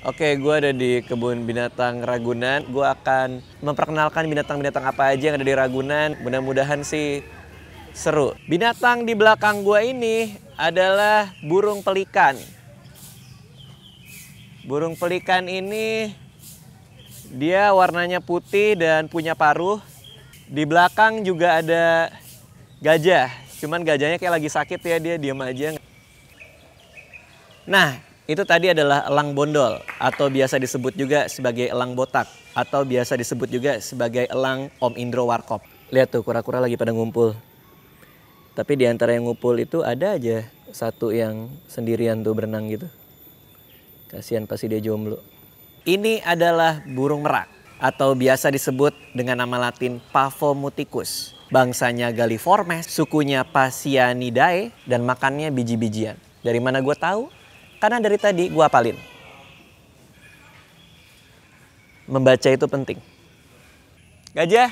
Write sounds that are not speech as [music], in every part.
Oke, gue ada di kebun binatang Ragunan. Gue akan memperkenalkan binatang-binatang apa aja yang ada di Ragunan. Mudah-mudahan sih seru. Binatang di belakang gue ini adalah burung pelikan. Burung pelikan ini dia warnanya putih dan punya paruh. Di belakang juga ada gajah. Cuman gajahnya kayak lagi sakit ya, dia diam aja. Nah, itu tadi adalah elang bondol atau biasa disebut juga sebagai elang botak atau biasa disebut juga sebagai elang Om Indro Warkop. Lihat tuh kura-kura lagi pada ngumpul. Tapi di antara yang ngumpul itu ada aja satu yang sendirian tuh berenang gitu. Kasihan pasti dia jomblo. Ini adalah burung merak atau biasa disebut dengan nama latin Pavomuticus. Bangsanya Galliformes, sukunya Pasianidae, dan makannya biji-bijian. Dari mana gue tahu? Karena dari tadi gue apalin. Membaca itu penting. Gajah.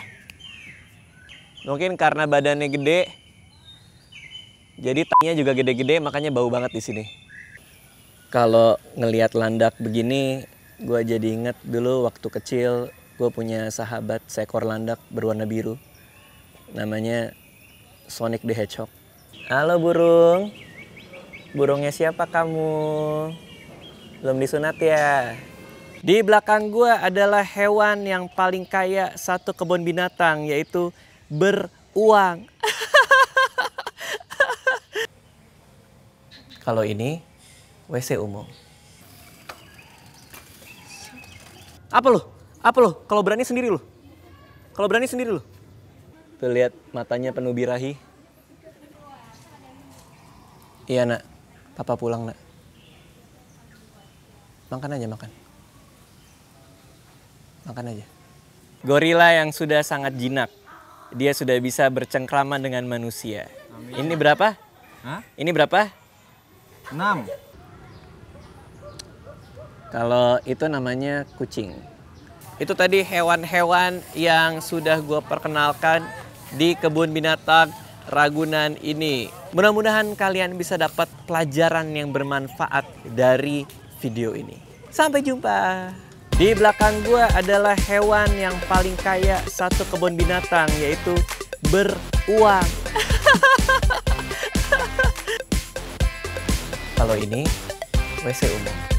Mungkin karena badannya gede. Jadi tanya juga gede-gede makanya bau banget di sini. Kalau ngelihat landak begini, gue jadi inget dulu waktu kecil gue punya sahabat seekor landak berwarna biru. Namanya Sonic the Hedgehog. Halo burung. Burungnya siapa kamu? Belum disunat ya? Di belakang gua adalah hewan yang paling kaya satu kebun binatang yaitu beruang. [laughs] Kalau ini WC umum. Apa lo? Apa lo? Kalau berani sendiri lo. Kalau berani sendiri lo. Tuh lihat matanya penuh birahi. Iya nak, Papa pulang nak. Makan aja makan. Makan aja. Gorila yang sudah sangat jinak. Dia sudah bisa bercengkrama dengan manusia. Amin. Ini berapa? Hah? Ini berapa? enam Kalau itu namanya kucing. Itu tadi hewan-hewan yang sudah gue perkenalkan di kebun binatang Ragunan ini. Mudah-mudahan kalian bisa dapat pelajaran yang bermanfaat dari video ini. Sampai jumpa. Di belakang gue adalah hewan yang paling kaya satu kebun binatang yaitu beruang. [laughs] Kalau ini WC umum.